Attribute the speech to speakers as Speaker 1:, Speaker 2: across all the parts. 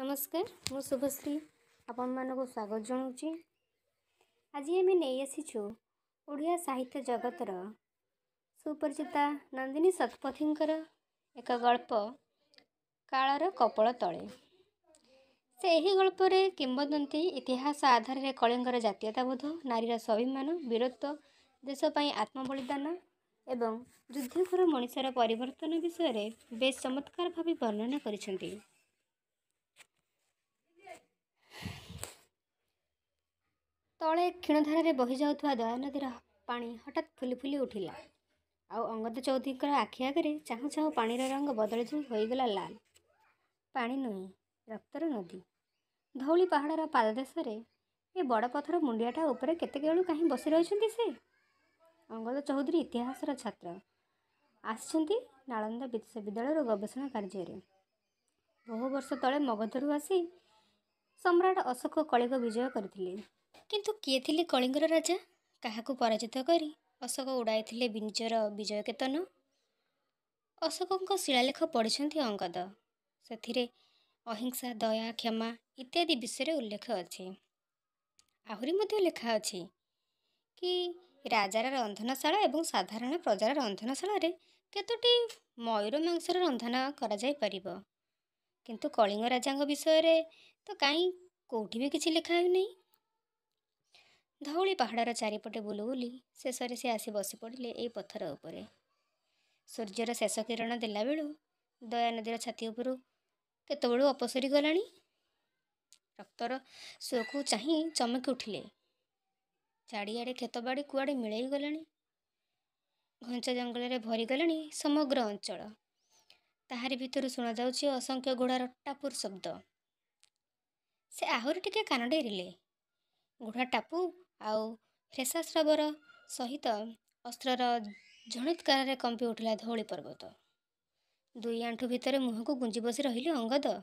Speaker 1: ନମସ୍କାର ମୁଁ ଶୁଭଶ୍ରୀ ଆପଣମାନଙ୍କୁ ସ୍ୱାଗତ ଜଣାଉଛି ଆଜି ଆମେ ନେଇ ଆସିଛୁ ଓଡ଼ିଆ ସାହିତ୍ୟ ଜଗତର ସୁପରିଚିତା ନନ୍ଦିନୀ ଶତପଥୀଙ୍କର ଏକ ଗଳ୍ପ କାଳର କପଳ ତଳେ ସେ ଏହି ଗଳ୍ପରେ କିମ୍ବଦନ୍ତୀ ଇତିହାସ ଆଧାରରେ କଳିଙ୍ଗର ଜାତୀୟତାବୋଧ ନାରୀର ସ୍ୱାଭିମାନ ବୀରତ୍ୱ ଦେଶ ପାଇଁ ଆତ୍ମବଳିଦାନ ଏବଂ ଯୁଦ୍ଧଘର ମଣିଷର ପରିବର୍ତ୍ତନ ବିଷୟରେ ବେଶ୍ ଚମତ୍କାର ଭାବେ ବର୍ଣ୍ଣନା କରିଛନ୍ତି ତଳେ କ୍ଷୀଣଧାରାରେ ବହିଯାଉଥିବା ଦୟାନଦୀର ପାଣି ହଠାତ୍ ଫୁଲି ଫୁଲି ଉଠିଲା ଆଉ ଅଙ୍ଗଦ ଚୌଧୁରୀଙ୍କର ଆଖି ଆଗରେ ଚାହୁଁ ଚାହୁଁ ପାଣିର ରଙ୍ଗ ବଦଳିଛି ହୋଇଗଲା ଲାଲ ପାଣି ନୁହେଁ ରକ୍ତର ନଦୀ ଧଉଳି ପାହାଡ଼ର ପାଦଦେଶରେ ଏ ବଡ଼ ପଥର ମୁଣ୍ଡିଆଟା ଉପରେ କେତେବେଳୁ କାହିଁ ବସି ରହିଛନ୍ତି ସେ ଅଙ୍ଗଦ ଚୌଧୁରୀ ଇତିହାସର ଛାତ୍ର ଆସିଛନ୍ତି ନାଳନ୍ଦା ବିଶ୍ୱବିଦ୍ୟାଳୟର ଗବେଷଣା କାର୍ଯ୍ୟରେ ବହୁ ବର୍ଷ ତଳେ ମଗଧରୁ ଆସି ସମ୍ରାଟ ଅଶୋକ କଳିଙ୍ଗ ବିଜୟ କରିଥିଲେ କିନ୍ତୁ କିଏ ଥିଲେ କଳିଙ୍ଗର ରାଜା କାହାକୁ ପରାଜିତ କରି ଅଶୋକ ଉଡ଼ାଇଥିଲେ ବିଜର ବିଜୟ କେତନ ଅଶୋକଙ୍କ ଶିଳାଲେଖ ପଢ଼ିଛନ୍ତି ଅଙ୍ଗଦ ସେଥିରେ ଅହିଂସା ଦୟା କ୍ଷମା ଇତ୍ୟାଦି ବିଷୟରେ ଉଲ୍ଲେଖ ଅଛି ଆହୁରି ମଧ୍ୟ ଲେଖା ଅଛି କି ରାଜାର ରନ୍ଧନଶାଳା ଏବଂ ସାଧାରଣ ପ୍ରଜାର ରନ୍ଧନଶାଳାରେ କେତୋଟି ମୟୂର ମାଂସର ରନ୍ଧନ କରାଯାଇପାରିବ କିନ୍ତୁ କଳିଙ୍ଗ ରାଜାଙ୍କ ବିଷୟରେ ତ କାହିଁ କେଉଁଠି ବି କିଛି ଲେଖା ହେଉନାହିଁ ଧଉଳି ପାହାଡ଼ର ଚାରିପଟେ ବୁଲୁ ବୁଲି ଶେଷରେ ସେ ଆସି ବସି ପଡ଼ିଲେ ଏଇ ପଥର ଉପରେ ସୂର୍ଯ୍ୟର ଶେଷ କିରଣ ଦେଲାବେଳୁ ଦୟାନଦୀର ଛାତି ଉପରୁ କେତେବେଳୁ ଅପସରି ଗଲାଣି ରକ୍ତର ସୁଅକୁ ଚାହିଁ ଚମକି ଉଠିଲେ ଚାରିଆଡ଼େ କ୍ଷେତବାଡ଼ି କୁଆଡ଼େ ମିଳେଇ ଗଲାଣି ଘଞ୍ଚ ଜଙ୍ଗଲରେ ଭରିଗଲାଣି ସମଗ୍ର ଅଞ୍ଚଳ ତାହାରି ଭିତରୁ ଶୁଣାଯାଉଛି ଅସଂଖ୍ୟ ଘୋଡ଼ାର ଟାପୁର ଶବ୍ଦ ସେ ଆହୁରି ଟିକେ କାନ ଡେରିଲେ ଘୋଡ଼ା ଟାପୁ ଆଉ ଫ୍ରେଶାସ୍ରବର ସହିତ ଅସ୍ତ୍ରର ଝଣତ୍କାରରେ କମ୍ପି ଉଠିଲା ଧଉଳି ପର୍ବତ ଦୁଇ ଆଣ୍ଠୁ ଭିତରେ ମୁହଁକୁ ଗୁଞ୍ଜି ବସି ରହିଲି ଅଙ୍ଗଦ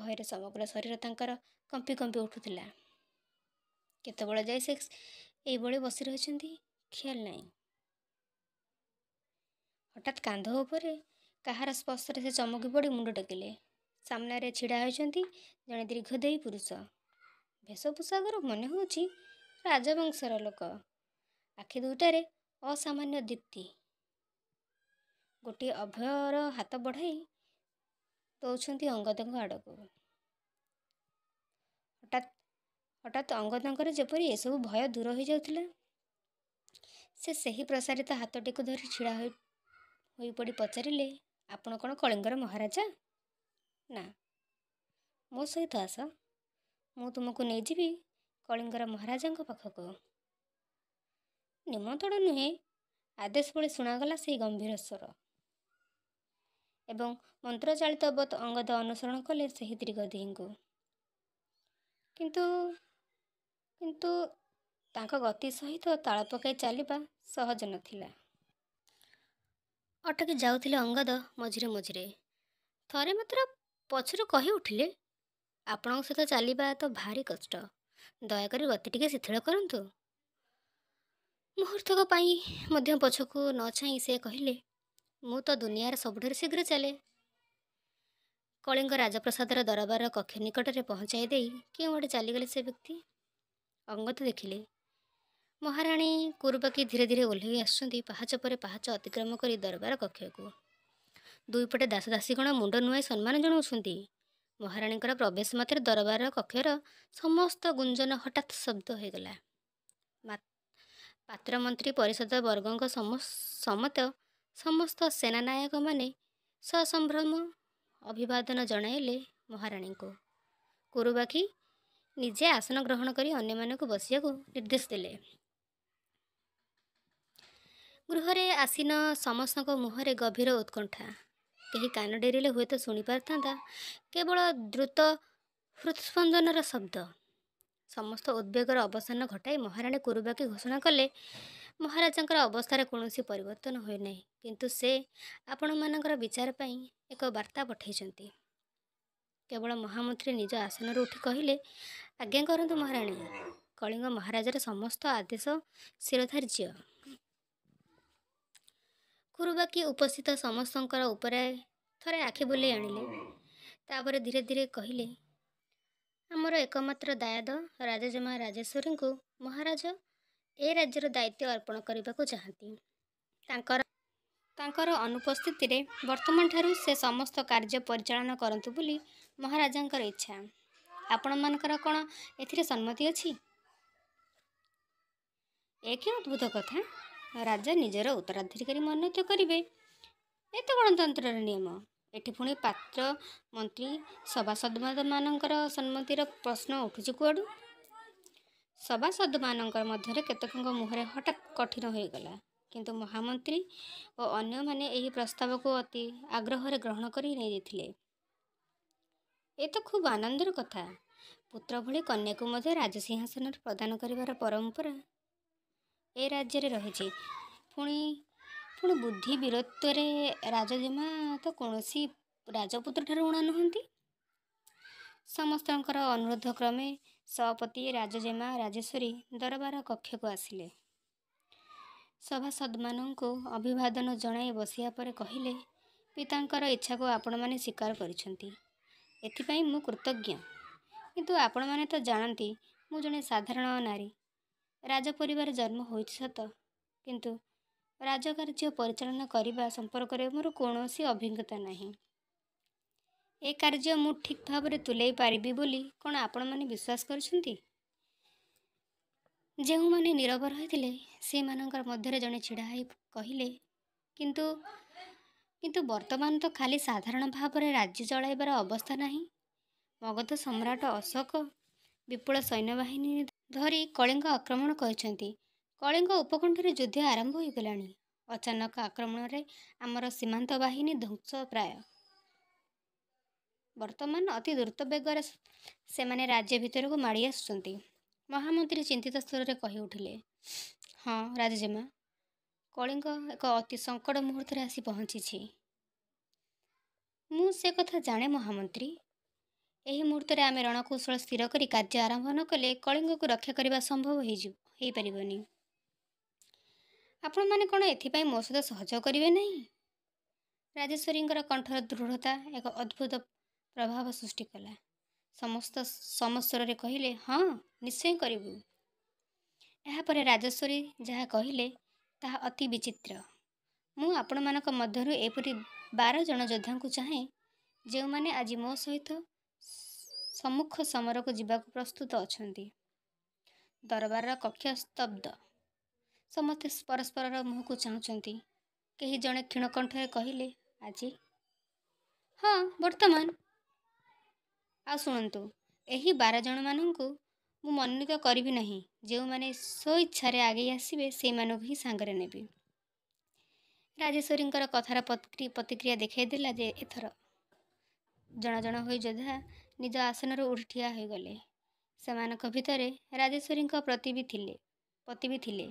Speaker 1: ଭୟରେ ସମଗ୍ର ଶରୀର ତାଙ୍କର କମ୍ପି କମ୍ପି ଉଠୁଥିଲା କେତେବେଳେ ଯାଇ ସେ ଏଇଭଳି ବସି ରହିଛନ୍ତି ଖିଆଲ ନାହିଁ ହଠାତ୍ କାନ୍ଧ ଉପରେ କାହାର ସ୍ପର୍ଶରେ ସେ ଚମକି ପଡ଼ି ମୁଣ୍ଡ ଟେକିଲେ ସାମ୍ନାରେ ଛିଡ଼ା ହୋଇଛନ୍ତି ଜଣେ ଦୀର୍ଘଦେୟୀ ପୁରୁଷ ବେଶ ପୋଷାକର ମନେ ହେଉଛି ରାଜବଂଶର ଲୋକ ଆଖି ଦୁଇଟାରେ ଅସାମାନ୍ୟ ଦୀପ୍ତି ଗୋଟିଏ ଅଭୟର ହାତ ବଢ଼ାଇ ଦେଉଛନ୍ତି ଅଙ୍ଗଦଙ୍କ ଆଡ଼କୁ ହଠାତ୍ ହଠାତ୍ ଅଙ୍ଗଦଙ୍କର ଯେପରି ଏସବୁ ଭୟ ଦୂର ହୋଇଯାଉଥିଲା ସେ ସେହି ପ୍ରସାରିତ ହାତଟିକୁ ଧରି ଛିଡ଼ା ହୋଇ ହୋଇପଡ଼ି ପଚାରିଲେ ଆପଣ କ'ଣ କଳିଙ୍ଗର ମହାରାଜା ନା ମୋ ସହିତ ଆସ ମୁଁ ତୁମକୁ ନେଇଯିବି କଳିଙ୍ଗର ମହାରାଜାଙ୍କ ପାଖକୁ ନିମନ୍ତ୍ରଣ ନୁହେଁ ଆଦେଶ ଭଳି ଶୁଣାଗଲା ସେହି ଗମ୍ଭୀର ସ୍ୱର ଏବଂ ମନ୍ତ୍ରଚାଳିତ ବତ ଅଙ୍ଗଦ ଅନୁସରଣ କଲେ ସେହି ଦୀର୍ଘଦେହୀଙ୍କୁ କିନ୍ତୁ କିନ୍ତୁ ତାଙ୍କ ଗତି ସହିତ ତାଳ ପକାଇ ଚାଲିବା ସହଜ ନଥିଲା ଅଟକି ଯାଉଥିଲେ ଅଙ୍ଗଦ ମଝିରେ ମଝିରେ ଥରେ ମାତ୍ର ପଛରୁ କହି ଉଠିଲେ ଆପଣଙ୍କ ସହିତ ଚାଲିବା ତ ଭାରି କଷ୍ଟ ଦୟାକରି ଗତି ଟିକେ ଶିଥିଳ କରନ୍ତୁ ମୁହୂର୍ତ୍ତକ ପାଇଁ ମଧ୍ୟ ପଛକୁ ନ ଛାଇଁ ସେ କହିଲେ ମୁଁ ତ ଦୁନିଆରେ ସବୁଠାରୁ ଶୀଘ୍ର ଚାଲେ କଳିଙ୍ଗ ରାଜପ୍ରସାଦର ଦରବାର କକ୍ଷ ନିକଟରେ ପହଞ୍ଚାଇ ଦେଇ କେଉଁ ଗୋଟେ ଚାଲିଗଲେ ସେ ବ୍ୟକ୍ତି ଅଙ୍ଗତ ଦେଖିଲେ ମହାରାଣୀ କୁରୁବାକୀ ଧୀରେ ଧୀରେ ଓହ୍ଲେଇ ଆସୁଛନ୍ତି ପାହାଚ ପରେ ପାହାଚ ଅତିକ୍ରମ କରି ଦରବାର କକ୍ଷକୁ ଦୁଇପଟେ ଦାସ ଦାସୀଗଣ ମୁଣ୍ଡ ନୁଆଁ ସମ୍ମାନ ଜଣାଉଛନ୍ତି ମହାରାଣୀଙ୍କର ପ୍ରବେଶ ମାତ୍ରେ ଦରବାର କକ୍ଷର ସମସ୍ତ ଗୁଞ୍ଜନ ହଠାତ୍ ଶବ୍ଦ ହୋଇଗଲା ପାତ୍ରମନ୍ତ୍ରୀ ପରିଷଦ ବର୍ଗଙ୍କ ସମେତ ସମସ୍ତ ସେନା ନାୟକମାନେ ସସମ୍ଭ୍ରମ ଅଭିବାଦନ ଜଣାଇଲେ ମହାରାଣୀଙ୍କୁ କୁରୁବାକୀ ନିଜେ ଆସନ ଗ୍ରହଣ କରି ଅନ୍ୟମାନଙ୍କୁ ବସିବାକୁ ନିର୍ଦ୍ଦେଶ ଦେଲେ ଗୃହରେ ଆସିନ ସମସ୍ତଙ୍କ ମୁହଁରେ ଗଭୀର ଉତ୍କଣ୍ଠା କେହି କାନ ଡେରିଲେ ହୁଏତ ଶୁଣିପାରିଥାନ୍ତା କେବଳ ଦ୍ରୁତ ହୃତ୍ସ୍ପନ୍ଦନର ଶବ୍ଦ ସମସ୍ତ ଉଦ୍ବେଗର ଅବସାନ ଘଟାଇ ମହାରାଣୀ କୁରୁବାକି ଘୋଷଣା କଲେ ମହାରାଜାଙ୍କର ଅବସ୍ଥାରେ କୌଣସି ପରିବର୍ତ୍ତନ ହୁଏ ନାହିଁ କିନ୍ତୁ ସେ ଆପଣମାନଙ୍କର ବିଚାର ପାଇଁ ଏକ ବାର୍ତ୍ତା ପଠାଇଛନ୍ତି କେବଳ ମହାମନ୍ତ୍ରୀ ନିଜ ଆସନରୁ ଉଠି କହିଲେ ଆଜ୍ଞା କରନ୍ତୁ ମହାରାଣୀ କଳିଙ୍ଗ ମହାରାଜାର ସମସ୍ତ ଆଦେଶ ଶିରଧାର୍ଯ୍ୟ ଖୁରୁବାକି ଉପସ୍ଥିତ ସମସ୍ତଙ୍କର ଉପରେ ଥରେ ଆଖି ବୁଲେଇ ଆଣିଲେ ତାପରେ ଧୀରେ ଧୀରେ କହିଲେ ଆମର ଏକମାତ୍ର ଦାୟାଦ ରାଜାଜମା ରାଜେଶ୍ୱରୀଙ୍କୁ ମହାରାଜ ଏ ରାଜ୍ୟର ଦାୟିତ୍ୱ ଅର୍ପଣ କରିବାକୁ ଚାହାନ୍ତି ତାଙ୍କର ତାଙ୍କର ଅନୁପସ୍ଥିତିରେ ବର୍ତ୍ତମାନଠାରୁ ସେ ସମସ୍ତ କାର୍ଯ୍ୟ ପରିଚାଳନା କରନ୍ତୁ ବୋଲି ମହାରାଜାଙ୍କର ଇଚ୍ଛା ଆପଣମାନଙ୍କର କ'ଣ ଏଥିରେ ସମ୍ମତି ଅଛି ଏକ ଅଦ୍ଭୁତ କଥା ରାଜା ନିଜର ଉତ୍ତରାଧିକାରୀ ମନୋନୀତ କରିବେ ଏ ତ ଗଣତନ୍ତ୍ରର ନିୟମ ଏଠି ପୁଣି ପାତ୍ର ମନ୍ତ୍ରୀ ସଭାସଦମାନଙ୍କର ସମ୍ମତିର ପ୍ରଶ୍ନ ଉଠୁଛି କୁଆଡ଼ୁ ସଭାସଦମାନଙ୍କର ମଧ୍ୟରେ କେତେକଙ୍କ ମୁହଁରେ ହଠାତ୍ କଠିନ ହୋଇଗଲା କିନ୍ତୁ ମହାମନ୍ତ୍ରୀ ଓ ଅନ୍ୟମାନେ ଏହି ପ୍ରସ୍ତାବକୁ ଅତି ଆଗ୍ରହରେ ଗ୍ରହଣ କରି ନେଇଯାଇଥିଲେ ଏ ତ ଖୁବ୍ ଆନନ୍ଦର କଥା ପୁତ୍ର ଭଳି କନ୍ୟାକୁ ମଧ୍ୟ ରାଜସିଂହାସନରେ ପ୍ରଦାନ କରିବାର ପରମ୍ପରା ଏ ରାଜ୍ୟରେ ରହିଛି ପୁଣି ପୁଣି ବୁଦ୍ଧି ବୀରତ୍ୱରେ ରାଜଜେମା ତ କୌଣସି ରାଜପୁତ୍ରଠାରୁ ଊଣା ନୁହନ୍ତି ସମସ୍ତଙ୍କର ଅନୁରୋଧ କ୍ରମେ ସଭାପତି ରାଜଜେମା ରାଜେଶ୍ୱରୀ ଦରବାର କକ୍ଷକୁ ଆସିଲେ ସଭାସଦମାନଙ୍କୁ ଅଭିବାଦନ ଜଣାଇ ବସିବା ପରେ କହିଲେ ପିତାଙ୍କର ଇଚ୍ଛାକୁ ଆପଣମାନେ ସ୍ୱୀକାର କରିଛନ୍ତି ଏଥିପାଇଁ ମୁଁ କୃତଜ୍ଞ କିନ୍ତୁ ଆପଣମାନେ ତ ଜାଣନ୍ତି ମୁଁ ଜଣେ ସାଧାରଣ ନାରୀ ପରିବାର ଜନ୍ମ ହୋଇଛି ସତ କିନ୍ତୁ ରାଜକାର୍ଯ୍ୟ ପରିଚାଳନା କରିବା ସମ୍ପର୍କରେ ମୋର କୌଣସି ଅଭିଜ୍ଞତା ନାହିଁ ଏ କାର୍ଯ୍ୟ ମୁଁ ଠିକ୍ ଭାବରେ ତୁଲାଇ ପାରିବି ବୋଲି କ'ଣ ଆପଣମାନେ ବିଶ୍ୱାସ କରୁଛନ୍ତି ଯେଉଁମାନେ ନିରବ ରହିଥିଲେ ସେମାନଙ୍କର ମଧ୍ୟରେ ଜଣେ ଛିଡ଼ା ହୋଇ କହିଲେ କିନ୍ତୁ କିନ୍ତୁ ବର୍ତ୍ତମାନ ତ ଖାଲି ସାଧାରଣ ଭାବରେ ରାଜ୍ୟ ଚଳାଇବାର ଅବସ୍ଥା ନାହିଁ ମଗଧ ସମ୍ରାଟ ଅଶୋକ ବିପୁଳ ସୈନ୍ୟବାହିନୀ ଧରି କଳିଙ୍ଗ ଆକ୍ରମଣ କରିଛନ୍ତି କଳିଙ୍ଗ ଉପକଣ୍ଠରେ ଯୁଦ୍ଧ ଆରମ୍ଭ ହୋଇଗଲାଣି ଅଚାନକ ଆକ୍ରମଣରେ ଆମର ସୀମାନ୍ତ ବାହିନୀ ଧ୍ୱଂସ ପ୍ରାୟ ବର୍ତ୍ତମାନ ଅତି ଦ୍ରୁତ ବେଗରେ ସେମାନେ ରାଜ୍ୟ ଭିତରକୁ ମାଡ଼ି ଆସୁଛନ୍ତି ମହାମନ୍ତ୍ରୀ ଚିନ୍ତିତ ସ୍ତରରେ କହି ଉଠିଲେ ହଁ ରାଜଜେମା କଳିଙ୍ଗ ଏକ ଅତି ସଙ୍କଟ ମୁହୂର୍ତ୍ତରେ ଆସି ପହଞ୍ଚିଛି ମୁଁ ସେ କଥା ଜାଣେ ମହାମନ୍ତ୍ରୀ ଏହି ମୁହୂର୍ତ୍ତରେ ଆମେ ରଣକୌଶଳ ସ୍ଥିର କରି କାର୍ଯ୍ୟ ଆରମ୍ଭ ନ କଲେ କଳିଙ୍ଗକୁ ରକ୍ଷା କରିବା ସମ୍ଭବ ହୋଇଯିବ ହୋଇପାରିବନି ଆପଣମାନେ କ'ଣ ଏଥିପାଇଁ ମୋ ସହିତ ସହଯୋଗ କରିବେ ନାହିଁ ରାଜେଶ୍ୱରୀଙ୍କର କଣ୍ଠର ଦୃଢ଼ତା ଏକ ଅଦ୍ଭୁତ ପ୍ରଭାବ ସୃଷ୍ଟି କଲା ସମସ୍ତ ସମସ୍ୱରରେ କହିଲେ ହଁ ନିଶ୍ଚୟ କରିବୁ ଏହାପରେ ରାଜେଶ୍ୱରୀ ଯାହା କହିଲେ ତାହା ଅତି ବିଚିତ୍ର ମୁଁ ଆପଣମାନଙ୍କ ମଧ୍ୟରୁ ଏପରି ବାର ଜଣ ଯୋଦ୍ଧାଙ୍କୁ ଚାହେଁ ଯେଉଁମାନେ ଆଜି ମୋ ସହିତ ସମ୍ମୁଖ ସମରକୁ ଯିବାକୁ ପ୍ରସ୍ତୁତ ଅଛନ୍ତି ଦରବାରର କକ୍ଷ ସ୍ତବ୍ଧ ସମସ୍ତେ ପରସ୍ପରର ମୁହଁକୁ ଚାହୁଁଛନ୍ତି କେହି ଜଣେ କ୍ଷୀଣକଣ୍ଠରେ କହିଲେ ଆଜି ହଁ ବର୍ତ୍ତମାନ ଆଉ ଶୁଣନ୍ତୁ ଏହି ବାର ଜଣମାନଙ୍କୁ ମୁଁ ମନୋନୀତ କରିବି ନାହିଁ ଯେଉଁମାନେ ସ୍ୱ ଇଚ୍ଛାରେ ଆଗେଇ ଆସିବେ ସେଇମାନଙ୍କୁ ହିଁ ସାଙ୍ଗରେ ନେବି ରାଜେଶ୍ୱରୀଙ୍କର କଥାର ପ୍ରତିକ୍ରିୟା ଦେଖାଇ ଦେଲା ଯେ ଏଥର ଜଣ ଜଣ ହୋଇ ଯୋଦ୍ଧା ନିଜ ଆସନରୁ ଉଠି ଠିଆ ହୋଇଗଲେ ସେମାନଙ୍କ ଭିତରେ ରାଜେଶ୍ୱରୀଙ୍କ ପ୍ରତି ବି ଥିଲେ ପତି ବି ଥିଲେ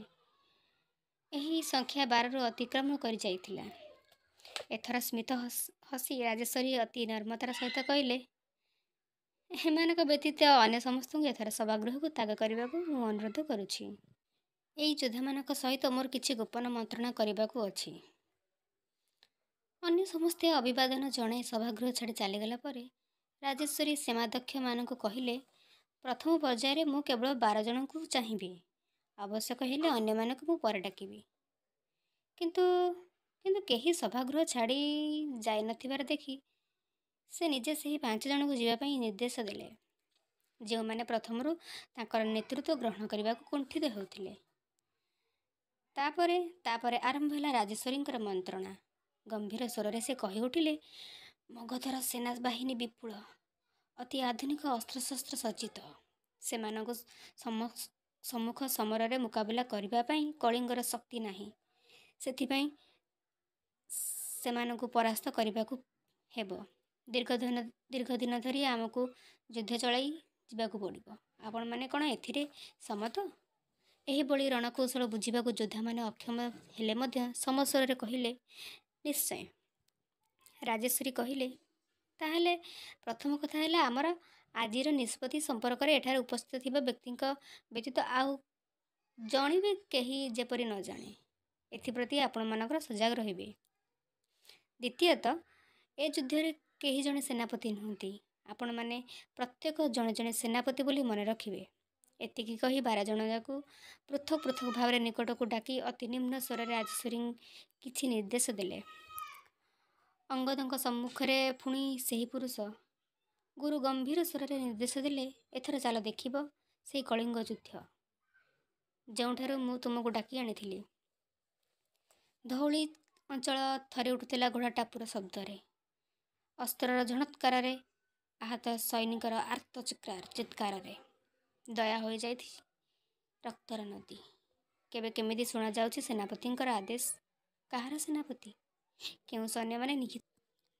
Speaker 1: ଏହି ସଂଖ୍ୟା ବାରରୁ ଅତିକ୍ରମ କରିଯାଇଥିଲା ଏଥର ସ୍ମିତ ହସି ରାଜେଶ୍ୱରୀ ଅତି ନର୍ମତାର ସହିତ କହିଲେ ଏମାନଙ୍କ ବ୍ୟତୀତ ଅନ୍ୟ ସମସ୍ତଙ୍କୁ ଏଥର ସଭାଗୃହକୁ ତ୍ୟାଗ କରିବାକୁ ମୁଁ ଅନୁରୋଧ କରୁଛି ଏହି ଯୋଦ୍ଧାମାନଙ୍କ ସହିତ ମୋର କିଛି ଗୋପନ ମନ୍ତ୍ରଣା କରିବାକୁ ଅଛି ଅନ୍ୟ ସମସ୍ତେ ଅଭିବାଦନ ଜଣାଇ ସଭାଗୃହ ଛାଡ଼ି ଚାଲିଗଲା ପରେ ରାଜେଶ୍ୱରୀ ସେମାଧ୍ୟକ୍ଷମାନଙ୍କୁ କହିଲେ ପ୍ରଥମ ପର୍ଯ୍ୟାୟରେ ମୁଁ କେବଳ ବାର ଜଣଙ୍କୁ ଚାହିଁବି ଆବଶ୍ୟକ ହେଲେ ଅନ୍ୟମାନଙ୍କୁ ମୁଁ ପରେ ଡାକିବି କିନ୍ତୁ କିନ୍ତୁ କେହି ସଭାଗୃହ ଛାଡ଼ି ଯାଇନଥିବାର ଦେଖି ସେ ନିଜେ ସେହି ପାଞ୍ଚ ଜଣଙ୍କୁ ଯିବା ପାଇଁ ନିର୍ଦ୍ଦେଶ ଦେଲେ ଯେଉଁମାନେ ପ୍ରଥମରୁ ତାଙ୍କର ନେତୃତ୍ୱ ଗ୍ରହଣ କରିବାକୁ କୁଣ୍ଠିତ ହେଉଥିଲେ ତାପରେ ତାପରେ ଆରମ୍ଭ ହେଲା ରାଜେଶ୍ୱରୀଙ୍କର ମନ୍ତ୍ରଣା ଗମ୍ଭୀର ସ୍ୱରରେ ସେ କହି ଉଠିଲେ ମଗଧର ସେନା ବାହିନୀ ବିପୁଳ ଅତି ଆଧୁନିକ ଅସ୍ତ୍ରଶସ୍ତ୍ର ସଜ୍ଜିତ ସେମାନଙ୍କୁ ସମ୍ମୁଖ ସମରରେ ମୁକାବିଲା କରିବା ପାଇଁ କଳିଙ୍ଗର ଶକ୍ତି ନାହିଁ ସେଥିପାଇଁ ସେମାନଙ୍କୁ ପରାସ୍ତ କରିବାକୁ ହେବ ଦୀର୍ଘଦିନ ଦିନ ଧରି ଆମକୁ ଯୁଦ୍ଧ ଚଳାଇ ଯିବାକୁ ପଡ଼ିବ ଆପଣମାନେ କ'ଣ ଏଥିରେ ସମତ ଏହିଭଳି ରଣକୌଶଳ ବୁଝିବାକୁ ଯୋଦ୍ଧାମାନେ ଅକ୍ଷମ ହେଲେ ମଧ୍ୟ ସମସ୍ୟାରେ କହିଲେ ନିଶ୍ଚୟ ରାଜେଶ୍ୱରୀ କହିଲେ ତାହେଲେ ପ୍ରଥମ କଥା ହେଲା ଆମର ଆଜିର ନିଷ୍ପତ୍ତି ସମ୍ପର୍କରେ ଏଠାରେ ଉପସ୍ଥିତ ଥିବା ବ୍ୟକ୍ତିଙ୍କ ବ୍ୟତୀତ ଆଉ ଜଣେବି କେହି ଯେପରି ନ ଜାଣେ ଏଥିପ୍ରତି ଆପଣମାନଙ୍କର ସଜାଗ ରହିବେ ଦ୍ୱିତୀୟତଃ ଏ ଯୁଦ୍ଧରେ କେହି ଜଣେ ସେନାପତି ନୁହନ୍ତି ଆପଣମାନେ ପ୍ରତ୍ୟେକ ଜଣେ ଜଣେ ସେନାପତି ବୋଲି ମନେ ରଖିବେ ଏତିକି କହି ବାର ଜଣ ଯାକୁ ପୃଥକ ପୃଥକ ଭାବରେ ନିକଟକୁ ଡାକି ଅତି ନିମ୍ନ ସ୍ୱରରେ ରାଜେଶ୍ୱରୀ କିଛି ନିର୍ଦ୍ଦେଶ ଦେଲେ ଅଙ୍ଗଦଙ୍କ ସମ୍ମୁଖରେ ପୁଣି ସେହି ପୁରୁଷ ଗୁରୁ ଗମ୍ଭୀର ସ୍ୱରରେ ନିର୍ଦ୍ଦେଶ ଦେଲେ ଏଥର ଚାଲ ଦେଖିବ ସେହି କଳିଙ୍ଗ ଯୁଦ୍ଧ ଯେଉଁଠାରୁ ମୁଁ ତୁମକୁ ଡାକି ଆଣିଥିଲି ଧଉଳି ଅଞ୍ଚଳ ଥରେ ଉଠୁଥିଲା ଘୋଡ଼ା ଟାପୁର ଶବ୍ଦରେ ଅସ୍ତ୍ରର ଝଣତ୍କାରରେ ଆହତ ସୈନିକର ଆର୍ତ୍ତ ଚିକ୍ରାର ଚିତ୍କାରରେ ଦୟା ହୋଇଯାଇଛି ରକ୍ତର ନଦୀ କେବେ କେମିତି ଶୁଣାଯାଉଛି ସେନାପତିଙ୍କର ଆଦେଶ କାହାର ସେନାପତି କେଉଁ ସୈନ୍ୟମାନେ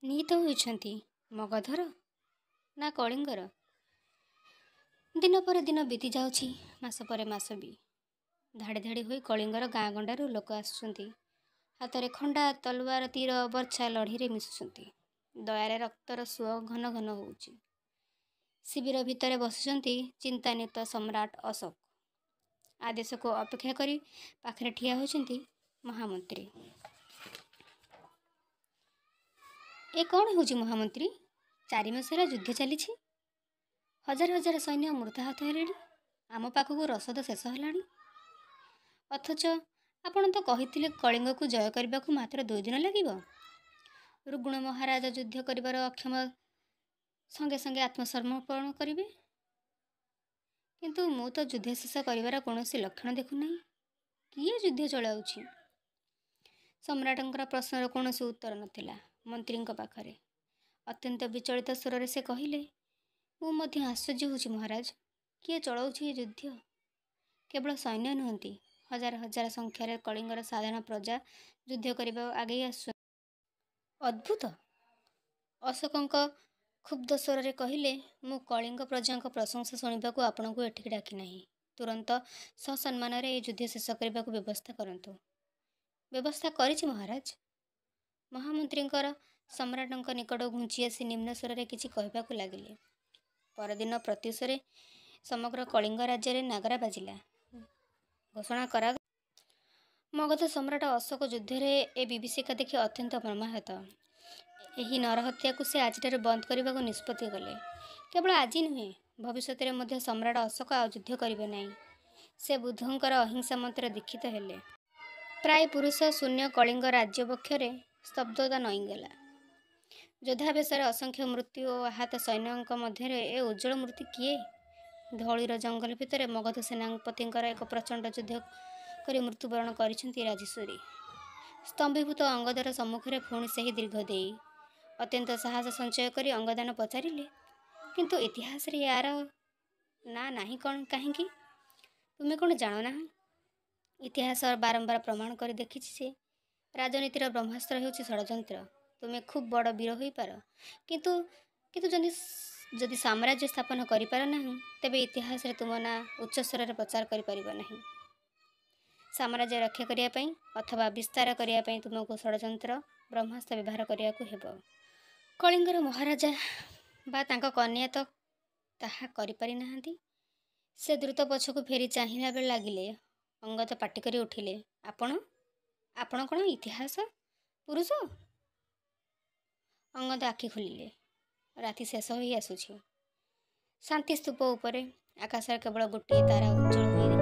Speaker 1: ନିହିତ ହୋଇଛନ୍ତି ମଗଧର ନା କଳିଙ୍ଗର ଦିନ ପରେ ଦିନ ବିତି ଯାଉଛି ମାସ ପରେ ମାସ ବି ଧାଡ଼ି ଧାଡ଼ି ହୋଇ କଳିଙ୍ଗର ଗାଁ ଗଣ୍ଡାରୁ ଲୋକ ଆସୁଛନ୍ତି ହାତରେ ଖଣ୍ଡା ତଲୁଆର ତୀର ବର୍ଷା ଲଢ଼ିରେ ମିଶୁଛନ୍ତି ଦୟାରେ ରକ୍ତର ସୁଅ ଘନ ଘନ ହେଉଛି ଶିବିର ଭିତରେ ବସୁଛନ୍ତି ଚିନ୍ତାନିତ ସମ୍ରାଟ ଅଶୋକ ଆଦେଶକୁ ଅପେକ୍ଷା କରି ପାଖରେ ଠିଆ ହୋଇଛନ୍ତି ମହାମନ୍ତ୍ରୀ ଏ କ'ଣ ହେଉଛି ମହାମନ୍ତ୍ରୀ ଚାରି ମାସ ହେଲା ଯୁଦ୍ଧ ଚାଲିଛି ହଜାର ହଜାର ସୈନ୍ୟ ମୃତାହତ ହେଲେଣି ଆମ ପାଖକୁ ରସଦ ଶେଷ ହେଲାଣି ଅଥଚ ଆପଣ ତ କହିଥିଲେ କଳିଙ୍ଗକୁ ଜୟ କରିବାକୁ ମାତ୍ର ଦୁଇ ଦିନ ଲାଗିବ ରୁଗୁଣ ମହାରାଜ ଯୁଦ୍ଧ କରିବାର ଅକ୍ଷମ ସଙ୍ଗେ ସଙ୍ଗେ ଆତ୍ମସମର୍ପଣ କରିବେ କିନ୍ତୁ ମୁଁ ତ ଯୁଦ୍ଧ ଶେଷ କରିବାର କୌଣସି ଲକ୍ଷଣ ଦେଖୁନାହିଁ କିଏ ଯୁଦ୍ଧ ଚଳାଉଛି ସମ୍ରାଟଙ୍କର ପ୍ରଶ୍ନର କୌଣସି ଉତ୍ତର ନଥିଲା ମନ୍ତ୍ରୀଙ୍କ ପାଖରେ ଅତ୍ୟନ୍ତ ବିଚଳିତ ସ୍ୱରରେ ସେ କହିଲେ ମୁଁ ମଧ୍ୟ ଆଶ୍ଚର୍ଯ୍ୟ ହେଉଛି ମହାରାଜ କିଏ ଚଳାଉଛି ଏ ଯୁଦ୍ଧ କେବଳ ସୈନ୍ୟ ନୁହନ୍ତି ହଜାର ହଜାର ସଂଖ୍ୟାରେ କଳିଙ୍ଗର ସାଧାରଣ ପ୍ରଜା ଯୁଦ୍ଧ କରିବାକୁ ଆଗେଇ ଆସୁ ଅଦ୍ଭୁତ ଅଶୋକଙ୍କ କ୍ଷୁବ୍ଧ ସ୍ୱରରେ କହିଲେ ମୁଁ କଳିଙ୍ଗ ପ୍ରଜାଙ୍କ ପ୍ରଶଂସା ଶୁଣିବାକୁ ଆପଣଙ୍କୁ ଏଠିକି ଡାକି ନାହିଁ ତୁରନ୍ତ ସସମ୍ମାନରେ ଏ ଯୁଦ୍ଧ ଶେଷ କରିବାକୁ ବ୍ୟବସ୍ଥା କରନ୍ତୁ ବ୍ୟବସ୍ଥା କରିଛି ମହାରାଜ ମହାମନ୍ତ୍ରୀଙ୍କର ସମ୍ରାଟଙ୍କ ନିକଟ ଘୁଞ୍ଚି ଆସି ନିମ୍ନ ସ୍ୱରରେ କିଛି କହିବାକୁ ଲାଗିଲେ ପରଦିନ ପ୍ରତ୍ୟୁଷରେ ସମଗ୍ର କଳିଙ୍ଗ ରାଜ୍ୟରେ ନାଗରା ବାଜିଲା ଘୋଷଣା କରା ମଗଧ ସମ୍ରାଟ ଅଶୋକ ଯୁଦ୍ଧରେ ଏ ବିଭୀଷିକା ଦେଖି ଅତ୍ୟନ୍ତ ମର୍ମାହତ ଏହି ନରହତ୍ୟାକୁ ସେ ଆଜିଠାରୁ ବନ୍ଦ କରିବାକୁ ନିଷ୍ପତ୍ତି କଲେ କେବଳ ଆଜି ନୁହେଁ ଭବିଷ୍ୟତରେ ମଧ୍ୟ ସମ୍ରାଟ ଅଶୋକ ଆଉ ଯୁଦ୍ଧ କରିବେ ନାହିଁ ସେ ବୁଦ୍ଧଙ୍କର ଅହିଂସା ମନ୍ତ୍ର ଦୀକ୍ଷିତ ହେଲେ ପ୍ରାୟ ପୁରୁଷ ଶୂନ୍ୟ କଳିଙ୍ଗ ରାଜ୍ୟ ପକ୍ଷରେ ସ୍ତବ୍ଧତା ନଇଁଗଲା ଯୋଦ୍ଧାବେଶରେ ଅସଂଖ୍ୟ ମୃତ୍ୟୁ ଓ ଆହତ ସୈନ୍ୟଙ୍କ ମଧ୍ୟରେ ଏ ଉଜ୍ଜଳ ମୂର୍ତ୍ତି କିଏ ଧଳିର ଜଙ୍ଗଲ ଭିତରେ ମଗଧ ସେନାପତିଙ୍କର ଏକ ପ୍ରଚଣ୍ଡ ଯୁଦ୍ଧ କରି ମୃତ୍ୟୁବରଣ କରିଛନ୍ତି ରାଜେଶ୍ୱରୀ ସ୍ତମ୍ଭୀଭୂତ ଅଙ୍ଗଦର ସମ୍ମୁଖରେ ପୁଣି ସେହି ଦୀର୍ଘ ଦେଇ ଅତ୍ୟନ୍ତ ସାହସ ସଞ୍ଚୟ କରି ଅଙ୍ଗଦାନ ପଚାରିଲେ କିନ୍ତୁ ଇତିହାସରେ ଏହାର ନା ନାହିଁ କ'ଣ କାହିଁକି ତୁମେ କ'ଣ ଜାଣୁନାହିଁ ଇତିହାସ ବାରମ୍ବାର ପ୍ରମାଣ କରି ଦେଖିଛି ସେ ରାଜନୀତିର ବ୍ରହ୍ମାସ୍ତ୍ର ହେଉଛି ଷଡ଼ଯନ୍ତ୍ର ତୁମେ ଖୁବ୍ ବଡ଼ ବୀର ହୋଇପାର କିନ୍ତୁ କିନ୍ତୁ ଯଦି ଯଦି ସାମ୍ରାଜ୍ୟ ସ୍ଥାପନ କରିପାର ନାହିଁ ତେବେ ଇତିହାସରେ ତୁମ ନାଁ ଉଚ୍ଚସ୍ତରରେ ପ୍ରଚାର କରିପାରିବ ନାହିଁ ସାମ୍ରାଜ୍ୟ ରକ୍ଷା କରିବା ପାଇଁ ଅଥବା ବିସ୍ତାର କରିବା ପାଇଁ ତୁମକୁ ଷଡ଼ଯନ୍ତ୍ର ବ୍ରହ୍ମାସ୍ତ୍ର ବ୍ୟବହାର କରିବାକୁ ହେବ କଳିଙ୍ଗର ମହାରାଜା ବା ତାଙ୍କ କନ୍ୟା ତ ତାହା କରିପାରିନାହାନ୍ତି ସେ ଦ୍ରୁତ ପଛକୁ ଫେରି ଚାହିଁଲା ବେଳେ ଲାଗିଲେ ଅଙ୍ଗତ ପାଟି କରି ଉଠିଲେ ଆପଣ ଆପଣ କ'ଣ ଇତିହାସ ପୁରୁଷ ଅଙ୍ଗଦ ଆଖି ଖୋଲିଲେ ରାତି ଶେଷ ହୋଇ ଆସୁଛି ଶାନ୍ତି ସ୍ତୂପ ଉପରେ ଆକାଶରେ କେବଳ ଗୋଟିଏ ତାରା ଉଜ୍ଜଳ ହୋଇ